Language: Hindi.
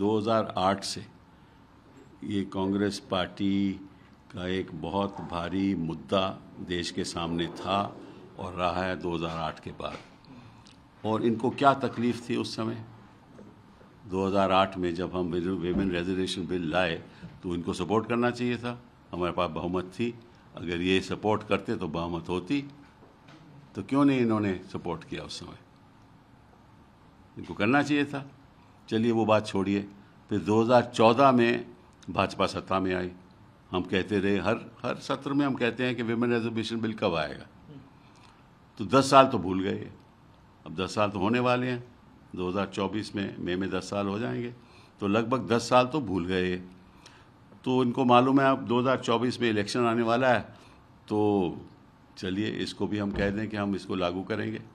2008 से ये कांग्रेस पार्टी का एक बहुत भारी मुद्दा देश के सामने था और रहा है 2008 के बाद और इनको क्या तकलीफ़ थी उस समय 2008 में जब हम वेमेन रेजर्वेशन बिल लाए तो इनको सपोर्ट करना चाहिए था हमारे पास बहुमत थी अगर ये सपोर्ट करते तो बहुमत होती तो क्यों नहीं इन्होंने सपोर्ट किया उस समय इनको करना चाहिए था चलिए वो बात छोड़िए फिर 2014 में भाजपा सत्ता में आई हम कहते रहे हर हर सत्र में हम कहते हैं कि वेमेन रिजर्वेशन बिल कब आएगा तो 10 साल तो भूल गए अब 10 साल तो होने वाले हैं 2024 में मई में 10 साल हो जाएंगे तो लगभग 10 साल तो भूल गए तो इनको मालूम है अब 2024 में इलेक्शन आने वाला है तो चलिए इसको भी हम कह दें कि हम इसको लागू करेंगे